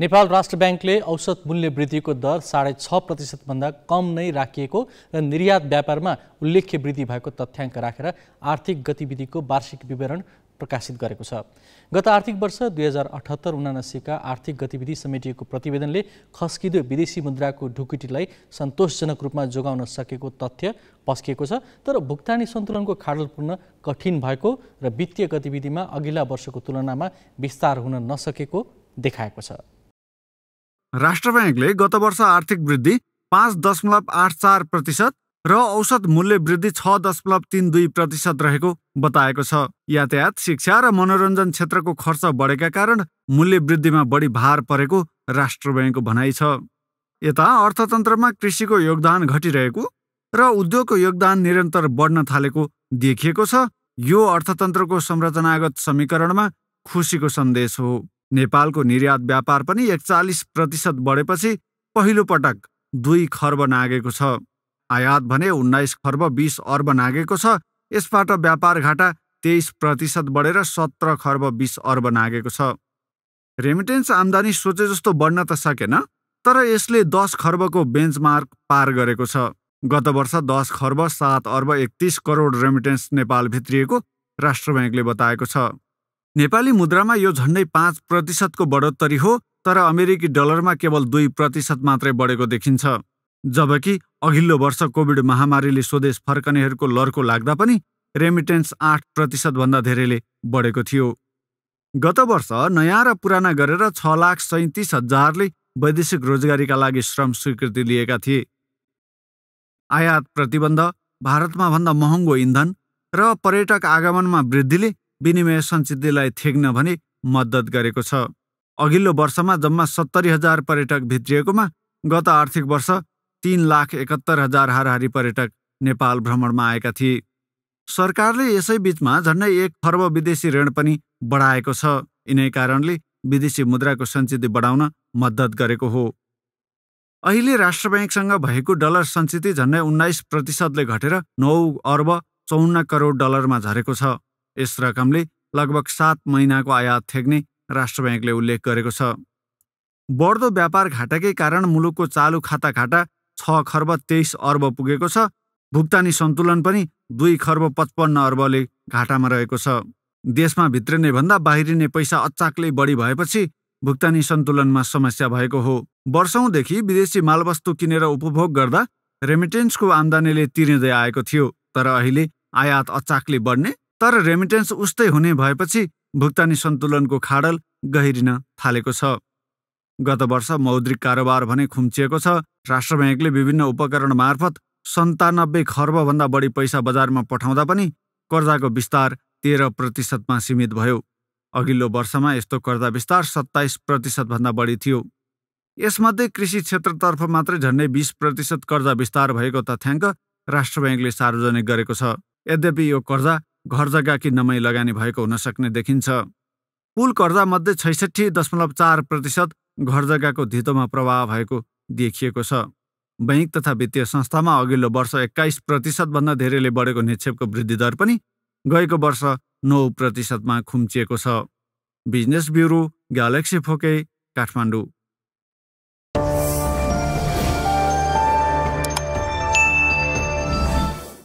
नेपाल राष्ट्र ब्याङ्कले औसत मूल्य वृद्धिको दर साढे छ प्रतिशतभन्दा कम नै राखिएको र निर्यात व्यापारमा उल्लेख्य वृद्धि भएको तथ्याङ्क राखेर आर्थिक गतिविधिको वार्षिक विवरण प्रकाशित गरेको छ गत आर्थिक वर्ष दुई हजार अठहत्तर उनासीका आर्थिक गतिविधि समेटिएको प्रतिवेदनले खस्किँदो विदेशी मुद्राको ढुकुटीलाई सन्तोषजनक रूपमा जोगाउन सकेको तथ्य पस्किएको छ तर भुक्तानी सन्तुलनको खाडल पूर्ण कठिन भएको र वित्तीय गतिविधिमा अघिल्ला वर्षको तुलनामा विस्तार हुन नसकेको देखाएको छ राष्ट्र ब्याङ्कले गत वर्ष आर्थिक वृद्धि पाँच दशमलव आठ चार प्रतिशत र औसत मूल्य वृद्धि छ दशमलव तिन दुई प्रतिशत रहेको बताएको छ यातायात शिक्षा र मनोरञ्जन क्षेत्रको खर्च बढेका कारण मूल्य वृद्धिमा बढी भार परेको राष्ट्र ब्याङ्कको भनाइ छ यता अर्थतन्त्रमा कृषिको योगदान घटिरहेको र उद्योगको योगदान निरन्तर बढ्न थालेको देखिएको छ यो अर्थतन्त्रको संरचनागत समीकरणमा खुसीको सन्देश हो नेपालको निर्यात व्यापार पनि एकचालिस प्रतिशत बढेपछि पहिलोपटक दुई खर्ब नागेको छ आयात भने उन्नाइस खर्ब बिस अर्ब नागेको छ यसबाट व्यापार घाटा तेइस प्रतिशत बढेर सत्र खर्ब बिस अर्ब नागेको छ रेमिटेन्स आम्दानी सोचे जस्तो बढ्न त सकेन तर यसले दस खर्बको बेन्चमार्क पार गरेको छ गत वर्ष दस खर्ब सात अर्ब एकतिस करोड रेमिटेन्स नेपाल भित्रिएको राष्ट्र ब्याङ्कले बताएको छ नेपाली मुद्रामा यो झन्डै पाँच प्रतिशतको बढोत्तरी हो तर अमेरिकी डलरमा केवल दुई प्रतिशत मात्रै बढेको देखिन्छ जबकि अघिल्लो वर्ष कोभिड महामारीले स्वदेश फर्कनेहरूको लर्को लाग्दा पनि रेमिटेन्स आठ प्रतिशतभन्दा धेरैले बढेको थियो गत वर्ष नयाँ र पुराना गरेर छ लाख सैतिस हजारले वैदेशिक रोजगारीका लागि श्रम स्वीकृति लिएका थिए आयात प्रतिबन्ध भारतमा भन्दा महँगो इन्धन र पर्यटक आगमनमा वृद्धिले विनिमय सञ्चितलाई थेग्न भने मद्दत गरेको छ अघिल्लो वर्षमा जम्मा सत्तरी हजार पर्यटक भित्रिएकोमा गत आर्थिक वर्ष तीन लाख एकात्तर हजार हाराहारी पर्यटक नेपाल भ्रमणमा आएका थिए सरकारले यसै बीचमा झन्डै एक खर्ब विदेशी ऋण पनि बढाएको छ यिनै कारणले विदेशी मुद्राको सञ्चित बढाउन मद्दत गरेको हो अहिले राष्ट्र ब्याङ्कसँग भएको डलर सञ्चित झन्डै उन्नाइस प्रतिशतले घटेर नौ अर्ब चौन्न करोड डलरमा झरेको छ यस रकमले लगभग सात महिनाको आयात थ्याक्ने राष्ट्र ब्याङ्कले उल्लेख गरेको छ बढ्दो व्यापार घाटाकै कारण मुलुकको चालु खाता घाटा छ खर्ब तेइस अर्ब पुगेको छ भुक्तानी सन्तुलन पनि दुई खर्ब पचपन्न अर्बले घाटामा रहेको छ देशमा भित्रिने भन्दा बाहिरिने पैसा अचाक्लै बढी भएपछि भुक्तानी सन्तुलनमा समस्या भएको हो वर्षौँदेखि विदेशी मालवस्तु किनेर उपभोग गर्दा रेमिटेन्सको आम्दानीले तिरिँदै आएको थियो तर अहिले आयात अचाक्ले बढ्ने तर रेमिटेन्स उस्तै हुने भएपछि भुक्तानी सन्तुलनको खाडल गहिरिन थालेको छ गत वर्ष मौद्रिक कारोबार भने खुम्चिएको छ राष्ट्र ब्याङ्कले विभिन्न उपकरण मार्फत सन्तानब्बे खर्बभन्दा बढी पैसा बजारमा पठाउँदा पनि कर्जाको विस्तार तेह्र प्रतिशतमा सीमित भयो अघिल्लो वर्षमा यस्तो कर्जा विस्तार सत्ताइस प्रतिशतभन्दा बढी थियो यसमध्ये कृषि क्षेत्रतर्फ मात्रै झन्डै बिस प्रतिशत कर्जा विस्तार भएको तथ्याङ्क राष्ट्र ब्याङ्कले सार्वजनिक गरेको छ यद्यपि यो कर्जा घर जग्गा कि नमै लगानी भएको हुन सक्ने देखिन्छ कुल कर्जामध्ये छैसठी दशमलव चार प्रतिशत घर जग्गाको धितोमा प्रवाह भएको देखिएको छ बैङ्क तथा वित्तीय संस्थामा अघिल्लो वर्ष एक्काइस प्रतिशतभन्दा धेरैले बढेको निक्षेपको वृद्धिदर पनि गएको वर्ष नौ प्रतिशतमा खुम्चिएको छ business bureau Galaxy four K Kathmandu